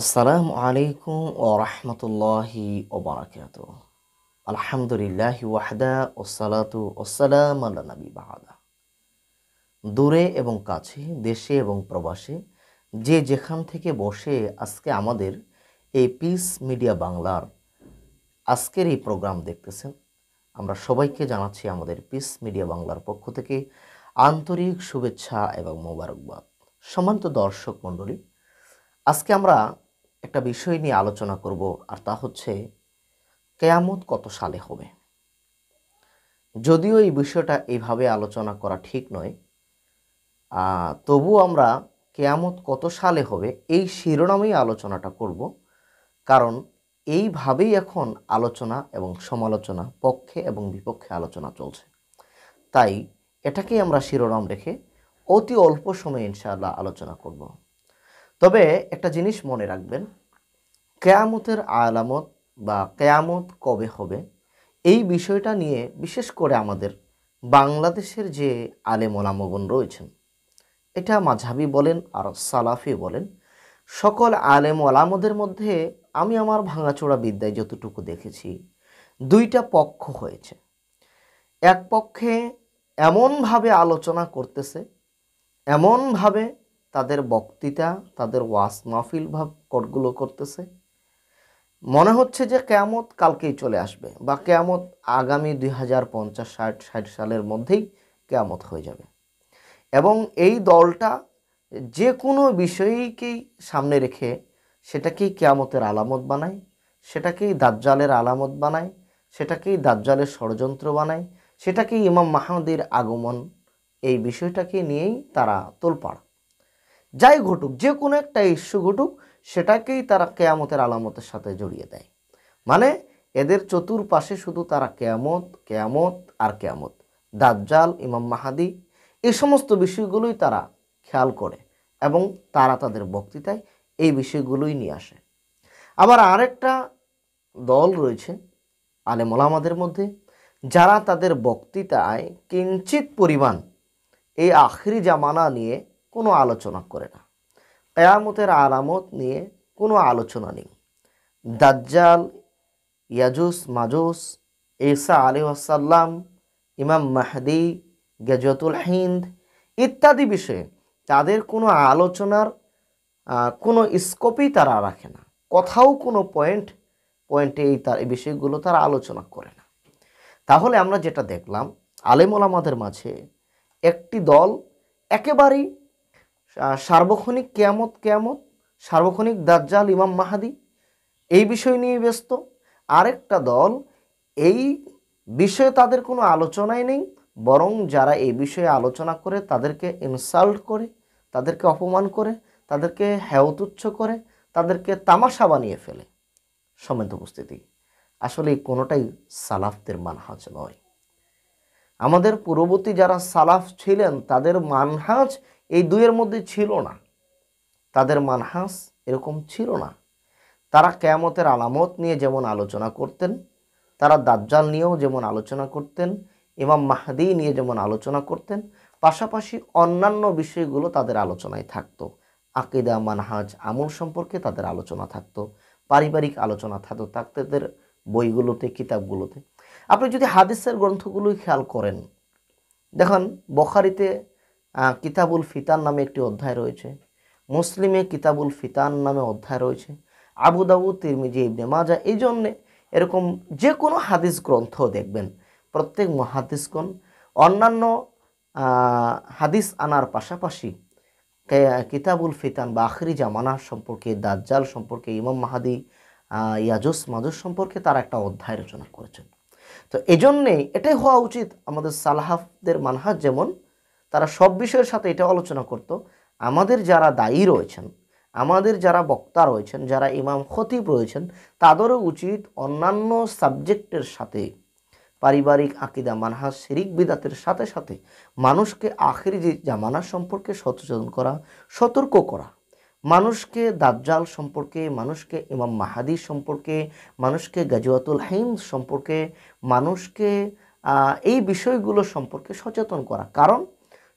আসসালামু আলাইকুম ও রহমতুল্লাহি ওবরাকাত আলহামদুলিল্লাহ ওয়াহদা ওসালাতু ওসালাম আল্লা নবী বাহাদা দূরে এবং কাছে দেশে এবং প্রবাসে যে যেখান থেকে বসে আজকে আমাদের এই পিস মিডিয়া বাংলার আজকের এই প্রোগ্রাম দেখতেছেন আমরা সবাইকে জানাচ্ছি আমাদের পিস মিডিয়া বাংলার পক্ষ থেকে আন্তরিক শুভেচ্ছা এবং মোবারকবাদ সমান্ত দর্শক মণ্ডলী আজকে আমরা একটা বিষয় নিয়ে আলোচনা করব আর তা হচ্ছে কেয়ামত কত সালে হবে যদিও এই বিষয়টা এইভাবে আলোচনা করা ঠিক নয় তবু আমরা কেয়ামত কত সালে হবে এই শিরোনামেই আলোচনাটা করব কারণ এইভাবেই এখন আলোচনা এবং সমালোচনা পক্ষে এবং বিপক্ষে আলোচনা চলছে তাই এটাকেই আমরা শিরোনাম রেখে অতি অল্প সময়ে ইনশাআল্লাহ আলোচনা করব তবে একটা জিনিস মনে রাখবেন কেয়ামতের আলামত বা কেয়ামত কবে হবে এই বিষয়টা নিয়ে বিশেষ করে আমাদের বাংলাদেশের যে আলেম ওলামগণ রয়েছেন এটা মাঝাবি বলেন আর সালাফি বলেন সকল আলেম ওলামদের মধ্যে আমি আমার ভাঙাচোড়া বিদ্যায় যতটুকু দেখেছি দুইটা পক্ষ হয়েছে এক পক্ষে এমনভাবে আলোচনা করতেছে এমনভাবে তাদের বক্তৃতা তাদের ওয়াস মাহফিল ভাব কটগুলো করতেছে মনে হচ্ছে যে কেয়ামত কালকেই চলে আসবে বা কেয়ামত আগামী দুই হাজার পঞ্চাশ ষাট ষাট সালের মধ্যেই কেয়ামত হয়ে যাবে এবং এই দলটা যে কোনো বিষয়কেই সামনে রেখে সেটাকেই কেয়ামতের আলামত বানায় সেটাকেই দাজ্জালের আলামত বানায় সেটাকেই দাজ্জালের ষড়যন্ত্র বানায় সেটাকেই ইমাম মাহমুদের আগমন এই বিষয়টাকে নিয়েই তারা তোলপাড় যাই ঘটুক যে কোনো একটা ইস্যু ঘটুক সেটাকেই তারা কেয়ামতের আলামতের সাথে জড়িয়ে দেয় মানে এদের চতুর্পাশে শুধু তারা কেয়ামত কেয়ামত আর কেয়ামত দাজ্জাল ইমাম মাহাদি এই সমস্ত বিষয়গুলোই তারা খেয়াল করে এবং তারা তাদের বক্তৃতায় এই বিষয়গুলোই নিয়ে আসে আবার আরেকটা দল রয়েছে আলেমলামাদের মধ্যে যারা তাদের বক্তৃতায় কিঞ্চিত পরিমাণ এই আখরি জামানা নিয়ে কোনো আলোচনা করে না কেয়ামতের আলামত নিয়ে কোনো আলোচনা নেই দাজ্জাল ইয়াজুস মাজুস ঈসা আলী আসাল্লাম ইমাম মাহদি গেজতুল হিন্দ ইত্যাদি বিষয়ে তাদের কোনো আলোচনার কোনো স্কোপই তারা রাখে না কথাও কোনো পয়েন্ট পয়েন্টে এই তার এই বিষয়গুলো তারা আলোচনা করে না তাহলে আমরা যেটা দেখলাম আলেমোলামাদের মাঝে একটি দল একেবারেই সার্বক্ষণিক কেয়ামত কেয়ামত সার্বক্ষণিক দাজ্জাল ইমাম মাহাদি এই বিষয় নিয়ে ব্যস্ত আরেকটা দল এই বিষয়ে তাদের কোনো আলোচনাই নেই বরং যারা এই বিষয়ে আলোচনা করে তাদেরকে ইনসাল্ট করে তাদেরকে অপমান করে তাদেরকে হেয়তুচ্ছ করে তাদেরকে তামাশা বানিয়ে ফেলে সমেত উপস্থিতি আসলে কোনোটাই সালাফদের মানহাজ নয় আমাদের পূর্ববর্তী যারা সালাফ ছিলেন তাদের মানহাজ এই দুইয়ের মধ্যে ছিল না তাদের মানহাস এরকম ছিল না তারা কেয়ামতের আলামত নিয়ে যেমন আলোচনা করতেন তারা দাজ্জাল নিয়েও যেমন আলোচনা করতেন ইমাম মাহাদি নিয়ে যেমন আলোচনা করতেন পাশাপাশি অন্যান্য বিষয়গুলো তাদের আলোচনায় থাকতো আকিদা মানহাজ আমল সম্পর্কে তাদের আলোচনা থাকতো পারিবারিক আলোচনা থাকতো তাদের বইগুলোতে কিতাবগুলোতে আপনি যদি হাদিসের গ্রন্থগুলোই খেয়াল করেন দেখেন বখারিতে কিতাবুল ফিতান নামে একটি অধ্যায় রয়েছে মুসলিমে কিতাবুল ফিতান নামে অধ্যায় রয়েছে আবু দাবু তিরমিজি ইবনে মাজা এই জন্যে এরকম যে কোনো হাদিস গ্রন্থ দেখবেন প্রত্যেক মহাদিসগণ অন্যান্য হাদিস আনার পাশাপাশি কিতাবুল ফিতান বা আখরি জামানা সম্পর্কে দাজ্জাল সম্পর্কে ইমাম মাহাদি ইয়াজুস মাজুস সম্পর্কে তার একটা অধ্যায় রচনা করেছেন তো এজন্যে এটাই হওয়া উচিত আমাদের সালাহাফদের মানহাজ যেমন তারা সব বিষয়ের সাথে এটা আলোচনা করত আমাদের যারা দায়ী রয়েছেন আমাদের যারা বক্তা রয়েছেন যারা ইমাম খতিব রয়েছেন তাদেরও উচিত অন্যান্য সাবজেক্টের সাথে পারিবারিক আকিদা মানহাস শিরিক বিদাতের সাথে সাথে মানুষকে আখের যে জামানা সম্পর্কে সচেতন করা সতর্ক করা মানুষকে দাজ্জাল সম্পর্কে মানুষকে ইমাম মাহাদি সম্পর্কে মানুষকে গাজুয়াতুল হিন্দ সম্পর্কে মানুষকে এই বিষয়গুলো সম্পর্কে সচেতন করা কারণ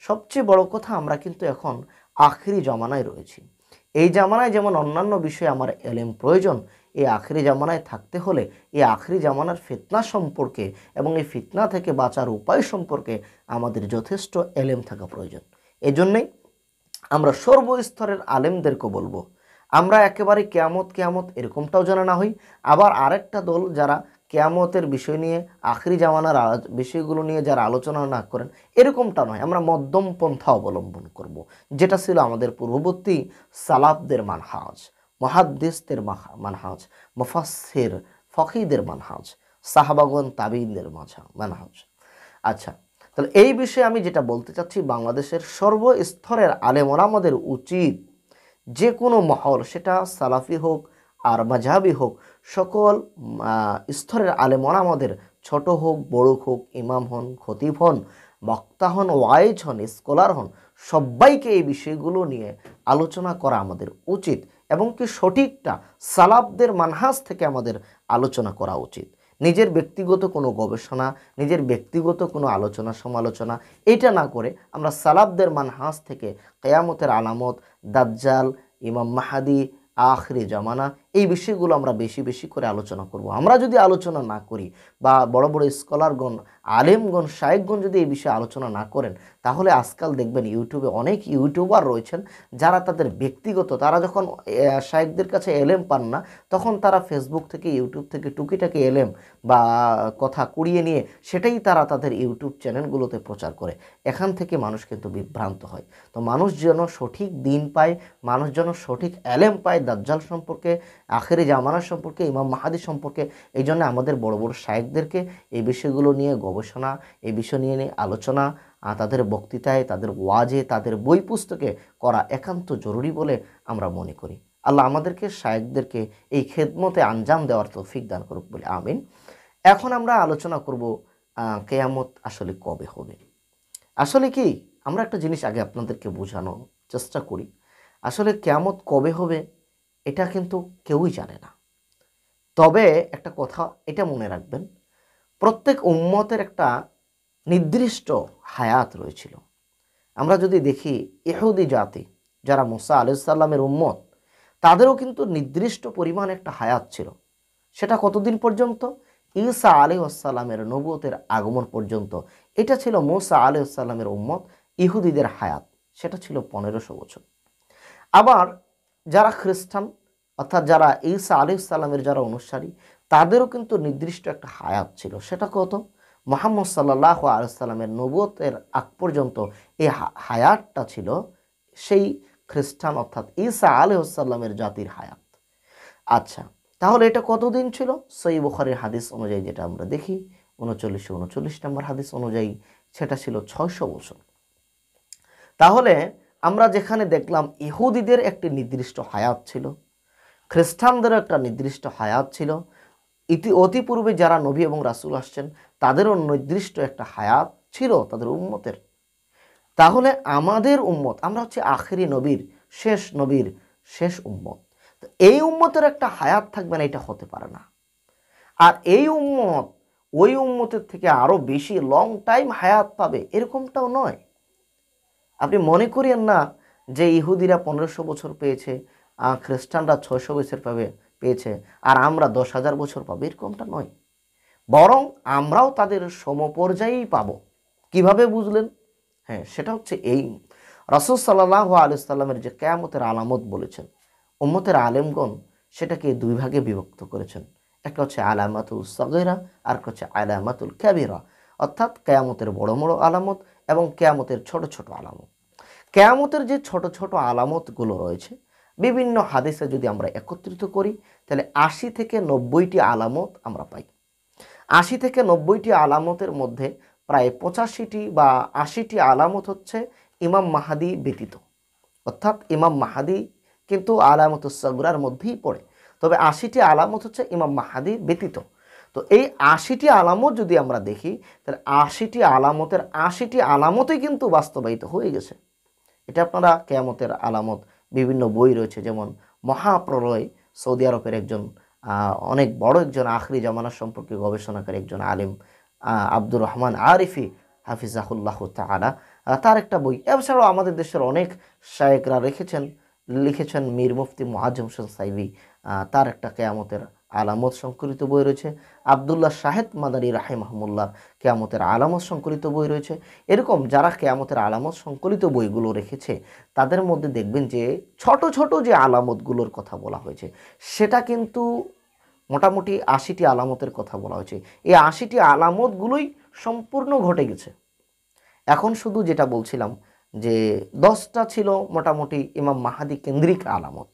সবচেয়ে বড় কথা আমরা কিন্তু এখন আখেরি জমানায় রয়েছি এই জামানায় যেমন অন্যান্য বিষয়ে আমার এলেম প্রয়োজন এই আখেরি জামানায় থাকতে হলে এই আখেরি জামানার ফিতনা সম্পর্কে এবং এই ফিতনা থেকে বাঁচার উপায় সম্পর্কে আমাদের যথেষ্ট এলেম থাকা প্রয়োজন এজন্যেই আমরা সর্বস্তরের আলেমদেরকে বলবো আমরা একেবারে কেয়ামত কেয়ামত এরকমটাও জানা না হই আবার আরেকটা দল যারা কেয়ামতের বিষয় নিয়ে আখরি জামানার বিষয়গুলো নিয়ে যারা আলোচনা না করেন এরকমটা নয় আমরা মধ্যম পন্থা অবলম্বন করব। যেটা ছিল আমাদের পূর্ববর্তী সালাবদের মানহাজ মহাদ্দেশদের মানহাজ মুফাসির ফকিদের মানহাজ সাহাবাগন তাবিনদের মাঝা মানহাজ আচ্ছা তাহলে এই বিষয়ে আমি যেটা বলতে চাচ্ছি বাংলাদেশের সর্বস্তরের আমাদের উচিত যে কোনো মহল সেটা সালাফি হোক আর মাঝাবি হোক সকল স্তরের আলেমরা আমাদের ছোট হোক বড় হোক ইমাম হন খতিব হন বক্তা হন ওয়াইজ হন স্কলার হন সবাইকে এই বিষয়গুলো নিয়ে আলোচনা করা আমাদের উচিত এবং কি সঠিকটা সালাবদের মানহাজ থেকে আমাদের আলোচনা করা উচিত নিজের ব্যক্তিগত কোনো গবেষণা নিজের ব্যক্তিগত কোনো আলোচনা সমালোচনা এটা না করে আমরা সালাবদের মানহাজ থেকে কেয়ামতের আলামত দাজ্জাল ইমাম মাহাদি আখরি জামানা এই বিষয়গুলো আমরা বেশি বেশি করে আলোচনা করব আমরা যদি আলোচনা না করি বা বড় বড় স্কলারগণ আলেমগণ শায়েকগণ যদি এই বিষয়ে আলোচনা না করেন তাহলে আজকাল দেখবেন ইউটিউবে অনেক ইউটিউবার রয়েছেন যারা তাদের ব্যক্তিগত তারা যখন শায়েকদের কাছে এলেম পান না তখন তারা ফেসবুক থেকে ইউটিউব থেকে টুকিটাকি এলেম বা কথা কুড়িয়ে নিয়ে সেটাই তারা তাদের ইউটিউব চ্যানেলগুলোতে প্রচার করে এখান থেকে মানুষ কিন্তু বিভ্রান্ত হয় তো মানুষ যেন সঠিক দিন পায় মানুষ যেন সঠিক এলেম পায় দাজ্জাল সম্পর্কে আখেরে জামানা সম্পর্কে ইমাম মাহাদি সম্পর্কে এই জন্য আমাদের বড় বড় শায়কদেরকে এই বিষয়গুলো নিয়ে গবেষণা এই বিষয় নিয়ে নিয়ে আলোচনা তাদের বক্তৃতায় তাদের ওয়াজে তাদের বই পুস্তকে করা একান্ত জরুরি বলে আমরা মনে করি আল্লাহ আমাদেরকে শায়কদেরকে এই খেদমতে আঞ্জাম দেওয়ার তৌফিক দান করুক বলে আমিন এখন আমরা আলোচনা করব কেয়ামত আসলে কবে হবে আসলে কি আমরা একটা জিনিস আগে আপনাদেরকে বোঝানো চেষ্টা করি আসলে কেয়ামত কবে হবে এটা কিন্তু কেউই জানে না তবে একটা কথা এটা মনে রাখবেন প্রত্যেক উম্মতের একটা নির্দিষ্ট হায়াত রয়েছিল আমরা যদি দেখি ইহুদি জাতি যারা মুসা আলুসাল্লামের উম্মত তাদেরও কিন্তু নির্দিষ্ট পরিমাণ একটা হায়াত ছিল সেটা কতদিন পর্যন্ত ইসা আলি আসসালামের নবুয়তের আগমন পর্যন্ত এটা ছিল মোসা আলি আসসালামের উম্মত ইহুদিদের হায়াত সেটা ছিল পনেরোশো বছর আবার যারা খ্রিস্টান অর্থাৎ যারা ঈসা আলি সাল্লামের যারা অনুসারী তাদেরও কিন্তু নির্দিষ্ট একটা হায়াত ছিল সেটা কত মোহাম্মদ সাল্লাহ আলসালামের নবতের আগ পর্যন্ত এই হায়াতটা ছিল সেই খ্রিস্টান অর্থাৎ ঈসা আলহসাল্লামের জাতির হায়াত আচ্ছা তাহলে এটা কতদিন ছিল সই বুখারির হাদিস অনুযায়ী যেটা আমরা দেখি উনচল্লিশ উনচল্লিশ নম্বর হাদিস অনুযায়ী সেটা ছিল ছয়শো বছর তাহলে আমরা যেখানে দেখলাম ইহুদিদের একটি নির্দিষ্ট হায়াত ছিল খ্রিস্টানদেরও একটা নির্দিষ্ট হায়াত ছিল ইতি অতিপূর্বে যারা নবী এবং রাসুল আসছেন তাদেরও নির্দিষ্ট একটা হায়াত ছিল তাদের উম্মতের তাহলে আমাদের উম্মত আমরা হচ্ছে আখেরি নবীর শেষ নবীর শেষ উম্মত এই উম্মতের একটা হায়াত থাকবে না এটা হতে পারে না আর এই উম্মত ওই উম্মতের থেকে আরও বেশি লং টাইম হায়াত পাবে এরকমটাও নয় আপনি মনে করিয়েন না যে ইহুদিরা পনেরোশো বছর পেয়েছে খ্রিস্টানরা ছয়শো বছর পাবে পেয়েছে আর আমরা দশ হাজার বছর পাবো এরকমটা নয় বরং আমরাও তাদের সমপর্যায়েই পাব কিভাবে বুঝলেন হ্যাঁ সেটা হচ্ছে এই রসদ সাল্লাহ আলুসাল্লামের যে কেয়ামতের আলামত বলেছেন উম্মতের আলেমগণ সেটাকে দুই ভাগে বিভক্ত করেছেন একটা হচ্ছে আলামাতুল সগেরা আর একটা হচ্ছে আলামাতুল ক্যাবিরা অর্থাৎ কেয়ামতের বড় বড় আলামত এবং কেয়ামতের ছোট ছোট আলামত কেয়ামতের যে ছোট ছোট আলামতগুলো রয়েছে বিভিন্ন হাদিসে যদি আমরা একত্রিত করি তাহলে আশি থেকে নব্বইটি আলামত আমরা পাই আশি থেকে নব্বইটি আলামতের মধ্যে প্রায় পঁচাশিটি বা আশিটি আলামত হচ্ছে ইমাম মাহাদি ব্যতীত অর্থাৎ ইমাম মাহাদি কিন্তু আলামত সগরার মধ্যেই পড়ে তবে আশিটি আলামত হচ্ছে ইমাম মাহাদি ব্যতীত তো এই আশিটি আলামত যদি আমরা দেখি তাহলে আশিটি আলামতের আশিটি আলামতে কিন্তু বাস্তবায়িত হয়ে গেছে এটা আপনারা কেয়ামতের আলামত বিভিন্ন বই রয়েছে যেমন মহাপ্রলয় সৌদি আরবের একজন অনেক বড় একজন আখরি জামানা সম্পর্কে গবেষণাকারী একজন আলিম আব্দুর রহমান আরিফি হাফিজাহুল্লাহ তালা তার একটা বই এছাড়াও আমাদের দেশের অনেক শায়করা রেখেছেন লিখেছেন মীর মুফতি মহাজমসেন সাইবি তার একটা কেয়ামতের আলামত সংকলিত বই রয়েছে আবদুল্লাহ শাহেদ মাদানী মাহমুল্লার কেয়ামতের আলামত সংকলিত বই রয়েছে এরকম যারা কেয়ামতের আলামত সংকলিত বইগুলো রেখেছে তাদের মধ্যে দেখবেন যে ছোট ছোট যে আলামতগুলোর কথা বলা হয়েছে সেটা কিন্তু মোটামুটি আশিটি আলামতের কথা বলা হয়েছে এই আশিটি আলামতগুলোই সম্পূর্ণ ঘটে গেছে এখন শুধু যেটা বলছিলাম যে দশটা ছিল মোটামুটি ইমাম মাহাদি কেন্দ্রিক আলামত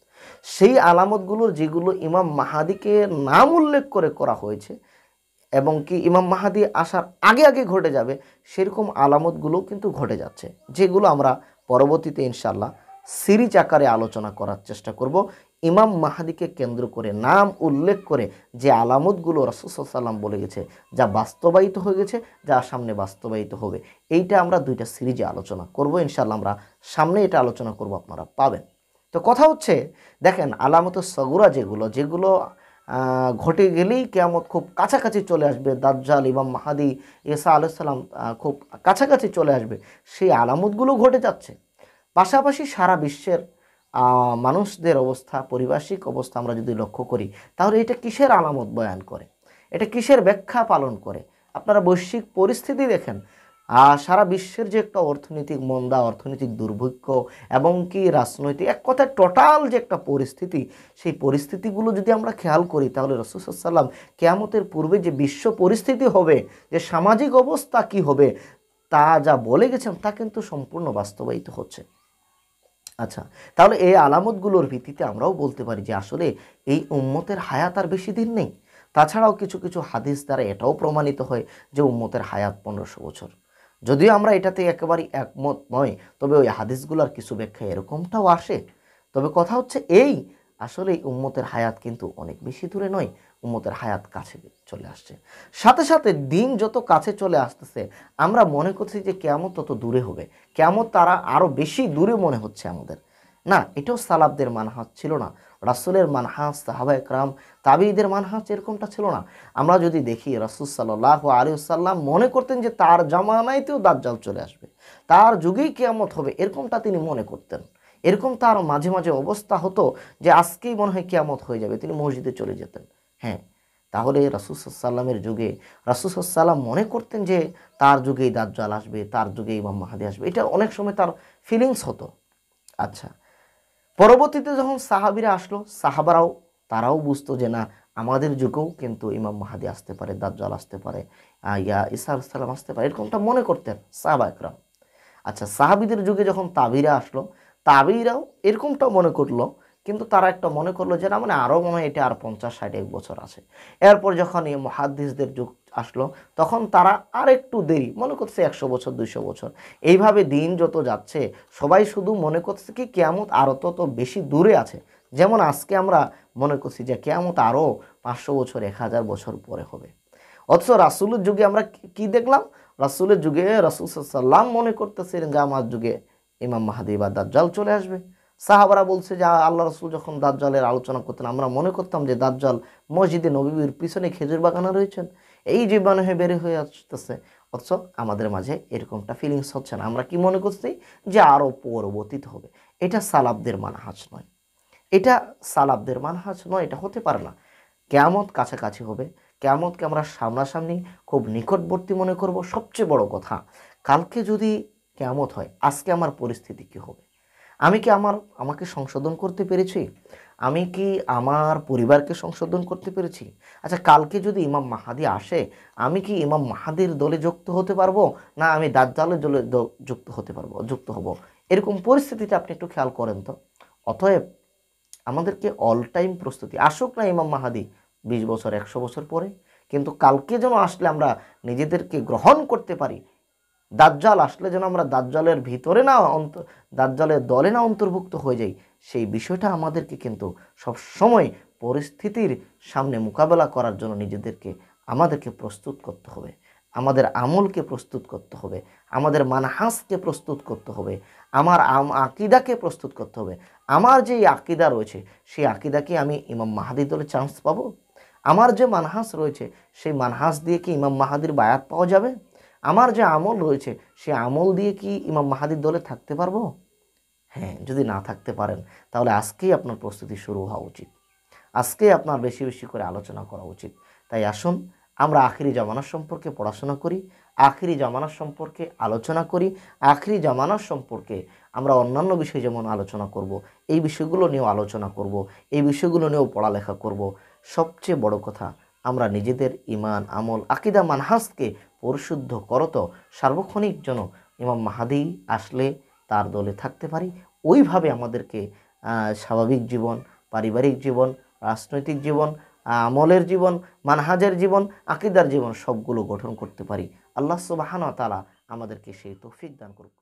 সেই আলামতগুলোর যেগুলো ইমাম মাহাদিকে নাম উল্লেখ করে করা হয়েছে এবং কি ইমাম মাহাদি আসার আগে আগে ঘটে যাবে সেরকম আলামতগুলো কিন্তু ঘটে যাচ্ছে যেগুলো আমরা পরবর্তীতে ইনশাল্লাহ সিরিজ আকারে আলোচনা করার চেষ্টা করব ইমাম মাহাদিকে কেন্দ্র করে নাম উল্লেখ করে যে আলামতগুলো রসুসাল্লাম বলে গেছে যা বাস্তবায়িত হয়ে গেছে যা সামনে বাস্তবায়িত হবে এইটা আমরা দুইটা সিরিজে আলোচনা করব ইনশাল্লাহ আমরা সামনে এটা আলোচনা করব আপনারা পাবেন তো কথা হচ্ছে দেখেন আলামত সগুরা যেগুলো যেগুলো ঘটে গেলেই কেয়ামত খুব কাছাকাছি চলে আসবে দাজ্জাল ইমাম মাহাদি এসা আলাইসাল্লাম খুব কাছাকাছি চলে আসবে সেই আলামতগুলো ঘটে যাচ্ছে পাশাপাশি সারা বিশ্বের মানুষদের অবস্থা পারিপার্শ্বিক অবস্থা আমরা যদি লক্ষ্য করি তাহলে এটা কিসের আলামত বয়ান করে এটা কিসের ব্যাখ্যা পালন করে আপনারা বৈশ্বিক পরিস্থিতি দেখেন সারা বিশ্বের যে একটা অর্থনৈতিক মন্দা অর্থনৈতিক দুর্ভিক্ষ এবং কি রাজনৈতিক এক কথায় টোটাল যে একটা পরিস্থিতি সেই পরিস্থিতিগুলো যদি আমরা খেয়াল করি তাহলে রসুসাল্লাম কেয়ামতের পূর্বে যে বিশ্ব পরিস্থিতি হবে যে সামাজিক অবস্থা কি হবে তা যা বলে গেছেন তা কিন্তু সম্পূর্ণ বাস্তবায়িত হচ্ছে আচ্ছা তাহলে এই আলামতগুলোর ভিত্তিতে আমরাও বলতে পারি যে আসলে এই উম্মতের হায়াত আর বেশি দিন নেই তাছাড়াও কিছু কিছু হাদিস দ্বারা এটাও প্রমাণিত হয় যে উম্মতের হায়াত পনেরোশো বছর যদিও আমরা এটাতে একেবারে একমত নয় তবে ওই হাদিসগুলোর কিছু ব্যাখ্যা এরকমটাও আসে তবে কথা হচ্ছে এই আসলে উম্মতের হায়াত কিন্তু অনেক বেশি দূরে নয় উম্মতের হায়াত কাছে চলে আসছে সাথে সাথে দিন যত কাছে চলে আসতেছে আমরা মনে করছি যে কেমন তত দূরে হবে কেমন তারা আরও বেশি দূরে মনে হচ্ছে আমাদের না এটাও সালাবদের মানহাজ ছিল না রাসুলের মানহাজ সাহাবা একরাম তাবিদের মানহাজ এরকমটা ছিল না আমরা যদি দেখি রাসুল সাল্লাহ আলিউসাল্লাম মনে করতেন যে তার জামানাইতেও দাজ্জাল চলে আসবে তার যুগেই কেয়ামত হবে এরকমটা তিনি মনে করতেন এরকম তার মাঝে মাঝে অবস্থা হতো যে আজকেই মনে হয় কেয়ামত হয়ে যাবে তিনি মসজিদে চলে যেতেন হ্যাঁ তাহলে রাসুসাল্লামের যুগে রাসুসাল্লাম মনে করতেন যে তার যুগেই দাজ্জাল আসবে তার যুগেই ইমাম মাহাদি আসবে এটা অনেক সময় তার ফিলিংস হতো আচ্ছা পরবর্তীতে যখন সাহাবিরা আসলো সাহাবারাও তারাও বুঝতো যে না আমাদের যুগেও কিন্তু ইমাম মাহাদি আসতে পারে দাজ্জাল আসতে পারে ইয়া ইসা আলাইসাল্লাম আসতে পারে এরকমটা মনে করতেন সাহাবা একরাম আচ্ছা সাহাবিদের যুগে যখন তাবিরা আসলো তাবিরাও এরকমটা মনে করলো কিন্তু তারা একটা মনে করলো যে না মানে আরও মনে হয় এটা আর পঞ্চাশ ষাট এক বছর আছে এরপর যখন এই মহাদ্দেশদের যুগ আসলো তখন তারা আর একটু দেরি মনে করছে একশো বছর দুইশো বছর এইভাবে দিন যত যাচ্ছে সবাই শুধু মনে করছে কি কেয়ামত আরও তত বেশি দূরে আছে যেমন আজকে আমরা মনে করছি যে কেয়ামত আরও পাঁচশো বছর এক হাজার বছর পরে হবে অথচ রাসুলের যুগে আমরা কি দেখলাম রাসুলের যুগে রাসুল সাল্লাম মনে করতেছিলেন যে আমার যুগে ইমাম মাহাদি বা দাজ্জাল চলে আসবে সাহাবারা বলছে যে আল্লাহ রসুল যখন দাজ্জালের আলোচনা করতেন আমরা মনে করতাম যে দাজ্জাল মসজিদে নবীর পিছনে খেজুর বাগানে রয়েছেন এই যে মনে হয় বের হয়ে আসতেছে অথচ আমাদের মাঝে এরকমটা ফিলিংস হচ্ছে না আমরা কি মনে করছি যে আরও পরবর্তীতে হবে এটা সালাবদের মানহাজ নয় এটা সালাবদের মানহাজ নয় এটা হতে পারে না কেয়ামত কাছাকাছি হবে কেয়ামতকে আমরা সামনাসামনি খুব নিকটবর্তী মনে করব সবচেয়ে বড় কথা কালকে যদি কেয়ামত হয় আজকে আমার পরিস্থিতি কী হবে আমি কি আমার আমাকে সংশোধন করতে পেরেছি আমি কি আমার পরিবারকে সংশোধন করতে পেরেছি আচ্ছা কালকে যদি ইমাম মাহাদি আসে আমি কি ইমাম মাহাদির দলে যুক্ত হতে পারবো না আমি দাজ্জালের দলে যুক্ত হতে পারবো যুক্ত হব এরকম পরিস্থিতিতে আপনি একটু খেয়াল করেন তো অতএব আমাদেরকে অল টাইম প্রস্তুতি আসুক না ইমাম মাহাদি বিশ বছর একশো বছর পরে কিন্তু কালকে যেন আসলে আমরা নিজেদেরকে গ্রহণ করতে পারি দাজ্জাল আসলে যেন আমরা দাজ্জালের ভিতরে না অন্ত দাজ্জালের দলে না অন্তর্ভুক্ত হয়ে যাই সেই বিষয়টা আমাদেরকে কিন্তু সবসময় পরিস্থিতির সামনে মোকাবেলা করার জন্য নিজেদেরকে আমাদেরকে প্রস্তুত করতে হবে আমাদের আমলকে প্রস্তুত করতে হবে আমাদের মানহাসকে প্রস্তুত করতে হবে আমার আকিদাকে প্রস্তুত করতে হবে আমার যে আকিদা রয়েছে সেই আকিদাকে আমি ইমাম মাহাদি দলে চান্স পাবো আমার যে মানহাস রয়েছে সেই মানহাস দিয়ে কি ইমাম মাহাদির বায়াত পাওয়া যাবে আমার যে আমল রয়েছে সেই আমল দিয়ে কি ইমাম মাহাদির দলে থাকতে পারবো হ্যাঁ যদি না থাকতে পারেন তাহলে আজকেই আপনার প্রস্তুতি শুরু হওয়া উচিত আজকেই আপনার বেশি বেশি করে আলোচনা করা উচিত তাই আসুন আমরা আখিরি জামানা সম্পর্কে পড়াশোনা করি আখিরি জামানা সম্পর্কে আলোচনা করি আখিরি জামানা সম্পর্কে আমরা অন্যান্য বিষয় যেমন আলোচনা করব। এই বিষয়গুলো নিয়েও আলোচনা করব। এই বিষয়গুলো নিয়েও পড়ালেখা করব। সবচেয়ে বড় কথা আমরা নিজেদের ইমান আমল আকিদা মানহাসকে পরিশুদ্ধ করত সার্বক্ষণিক যেন ইমাম মাহাদি আসলে তার দলে থাকতে পারি ওইভাবে আমাদেরকে স্বাভাবিক জীবন পারিবারিক জীবন রাজনৈতিক জীবন আমলের জীবন মানহাজের জীবন আকিদার জীবন সবগুলো গঠন করতে পারি আল্লাহ সুবাহানা তালা আমাদেরকে সেই তৌফিক দান করুক